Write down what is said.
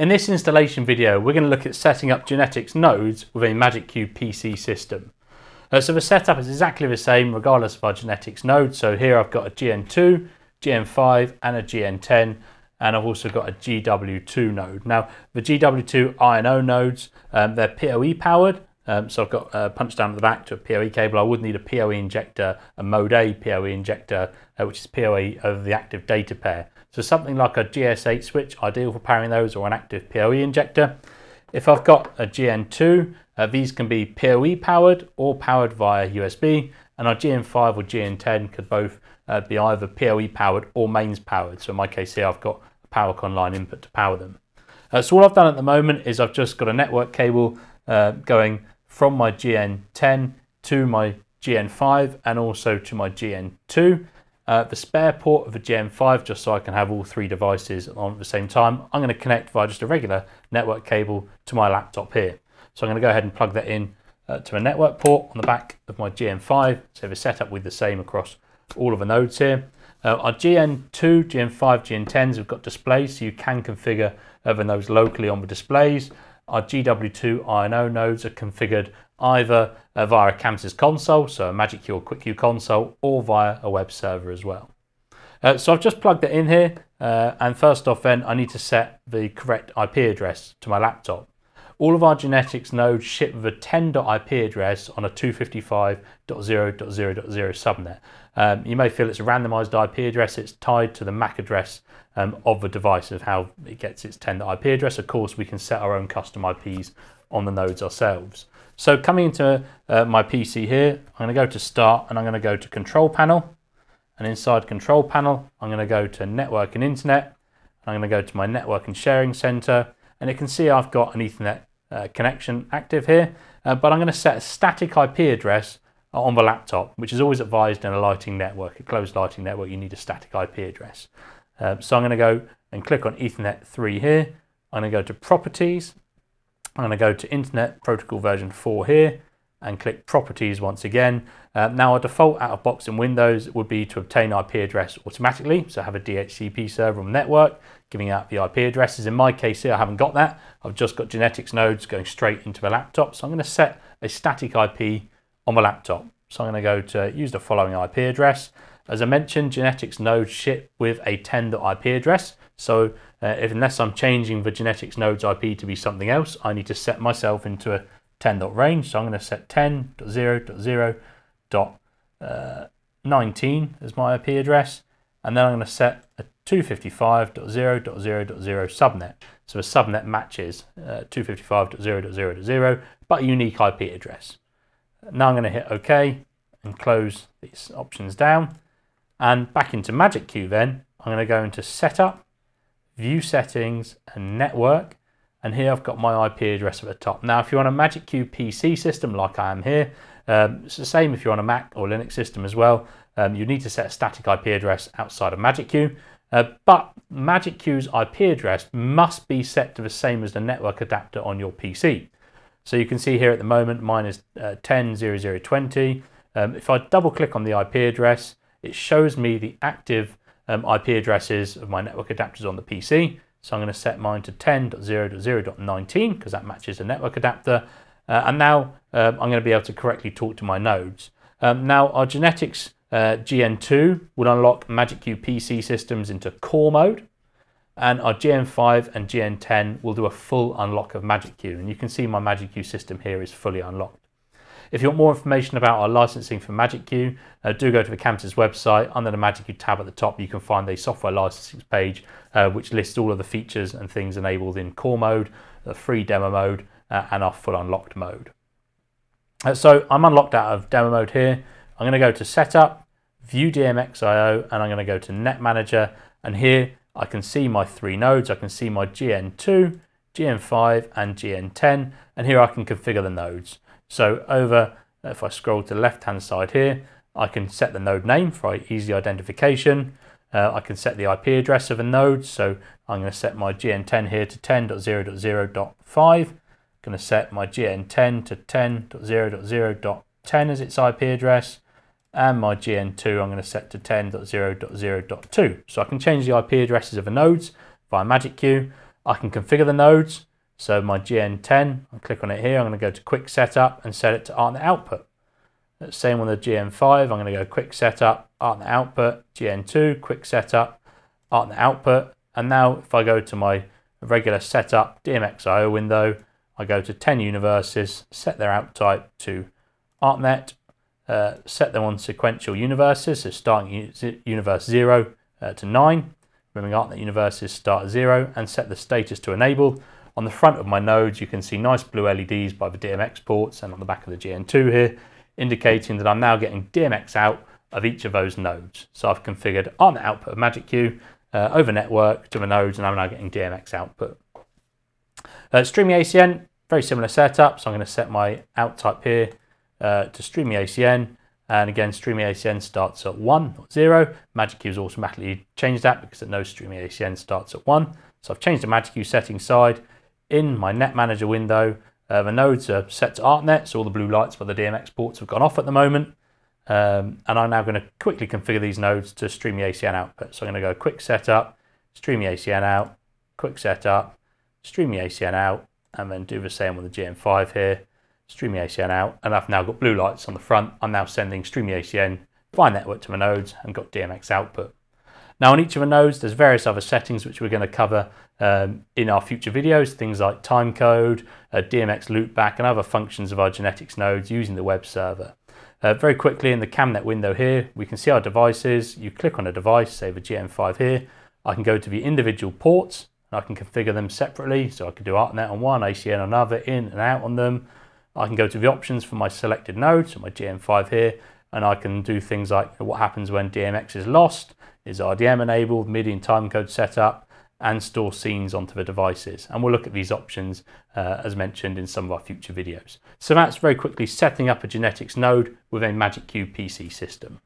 In this installation video, we're going to look at setting up Genetics nodes with a Magic Cube PC system. Uh, so the setup is exactly the same regardless of our Genetics node. So here I've got a GN2, GN5 and a GN10 and I've also got a GW2 node. Now the GW2 I/O nodes, um, they're PoE powered um, so I've got a punch down at the back to a PoE cable. I would need a PoE injector, a mode A PoE injector, uh, which is PoE over the active data pair. So something like a GS8 switch, ideal for powering those, or an active PoE injector. If I've got a GN2, uh, these can be PoE powered or powered via USB, and our GN5 or GN10 could both uh, be either PoE powered or mains powered. So in my case here, I've got a PowerCon line input to power them. Uh, so what I've done at the moment is I've just got a network cable uh, going from my GN10 to my GN5 and also to my GN2. Uh, the spare port of a gn 5 just so I can have all three devices on at the same time. I'm going to connect via just a regular network cable to my laptop here. So I'm going to go ahead and plug that in uh, to a network port on the back of my gn 5 So the setup with the same across all of the nodes here. Uh, our GN2, GN5, GN10s have got displays, so you can configure the nodes locally on the displays our GW2 INO nodes are configured either via a Camsys console, so a MagicQ or QuickQ console, or via a web server as well. Uh, so I've just plugged it in here, uh, and first off then I need to set the correct IP address to my laptop all of our genetics nodes ship with a 10.ip address on a 255.0.0.0 subnet. Um, you may feel it's a randomized IP address, it's tied to the MAC address um, of the device of how it gets its 10.ip address. Of course, we can set our own custom IPs on the nodes ourselves. So coming into uh, my PC here, I'm gonna go to start and I'm gonna go to control panel. And inside control panel, I'm gonna go to network and internet. I'm gonna go to my network and sharing center and it can see I've got an ethernet uh, connection active here, uh, but I'm going to set a static IP address on the laptop, which is always advised in a lighting network, a closed lighting network, you need a static IP address. Uh, so I'm going to go and click on Ethernet 3 here. I'm going to go to Properties. I'm going to go to Internet Protocol version 4 here and click properties once again. Uh, now our default out of box in Windows would be to obtain IP address automatically, so have a DHCP server on network, giving out the IP addresses. In my case here, I haven't got that. I've just got genetics nodes going straight into the laptop. So I'm gonna set a static IP on the laptop. So I'm gonna go to use the following IP address. As I mentioned, genetics nodes ship with a 10. IP address. So uh, if, unless I'm changing the genetics nodes IP to be something else, I need to set myself into a 10.range. So I'm going to set 10.0.0.19 uh, as my IP address. And then I'm going to set a 255.0.0.0 subnet. So a subnet matches uh, 255.0.0.0, but a unique IP address. Now I'm going to hit OK and close these options down. And back into Magic Queue then, I'm going to go into Setup, View Settings and Network and here I've got my IP address at the top. Now, if you're on a Magic Cube PC system like I am here, um, it's the same if you're on a Mac or Linux system as well. Um, you need to set a static IP address outside of Magic Cube, uh, but Magic Cube's IP address must be set to the same as the network adapter on your PC. So you can see here at the moment, mine is uh, 10.00.20. Um, if I double click on the IP address, it shows me the active um, IP addresses of my network adapters on the PC. So I'm going to set mine to 10.0.0.19 because that matches the network adapter. Uh, and now um, I'm going to be able to correctly talk to my nodes. Um, now our genetics uh, GN2 will unlock MagicQ PC systems into core mode. And our GN5 and GN10 will do a full unlock of MagicQ. And you can see my MagicQ system here is fully unlocked. If you want more information about our licensing for Magic Q, uh, do go to the Camters website. Under the Magic Q tab at the top, you can find the software licensing page, uh, which lists all of the features and things enabled in core mode, the uh, free demo mode, uh, and our full unlocked mode. Uh, so I'm unlocked out of demo mode here. I'm going to go to Setup, View DMXIO, and I'm going to go to Net Manager. And here I can see my three nodes. I can see my GN2, GN5, and GN10. And here I can configure the nodes. So over, if I scroll to the left-hand side here, I can set the node name for easy identification. Uh, I can set the IP address of a node. So I'm going to set my GN10 here to 10.0.0.5. I'm going to set my GN10 to 10.0.0.10 as its IP address. And my GN2 I'm going to set to 10.0.0.2. So I can change the IP addresses of the nodes via Magic Queue. I can configure the nodes. So my GN10, I click on it here, I'm going to go to quick setup and set it to ARTNet output. Same on the GN5, I'm going to go quick setup, ARTNet output, GN2, quick setup, ARTNet output. And now if I go to my regular setup DMXIO window, I go to 10 universes, set their out type to ArtNet, uh, set them on sequential universes, so starting universe 0 uh, to 9, remembering ArtNet universes start at 0, and set the status to enable. On the front of my nodes, you can see nice blue LEDs by the DMX ports and on the back of the GN2 here, indicating that I'm now getting DMX out of each of those nodes. So I've configured on the output of Magic Q uh, over network to the nodes, and I'm now getting DMX output. Uh, streaming ACN, very similar setup. So I'm going to set my out type here uh, to streaming ACN. And again, streaming ACN starts at 1, not 0. Magic has automatically changed that because it knows streaming ACN starts at 1. So I've changed the Magic Q setting side in my net manager window. Uh, the nodes are set to ArtNet, so all the blue lights for the DMX ports have gone off at the moment. Um, and I'm now going to quickly configure these nodes to stream the ACN output. So I'm going to go quick setup, stream the ACN out, quick setup, stream the ACN out, and then do the same with the GM5 here, stream the ACN out, and I've now got blue lights on the front. I'm now sending stream the ACN via network to my nodes and got DMX output. Now on each of the nodes, there's various other settings which we're going to cover um, in our future videos, things like timecode, uh, DMX loopback and other functions of our genetics nodes using the web server. Uh, very quickly in the CamNet window here, we can see our devices. You click on a device, say the GM5 here. I can go to the individual ports and I can configure them separately. So I can do ArtNet on one, ACN on another, in and out on them. I can go to the options for my selected node, so my GM5 here, and I can do things like what happens when DMX is lost, is RDM enabled, MIDI and timecode set up, and store scenes onto the devices. And we'll look at these options uh, as mentioned in some of our future videos. So that's very quickly setting up a genetics node with a Magic Cube PC system.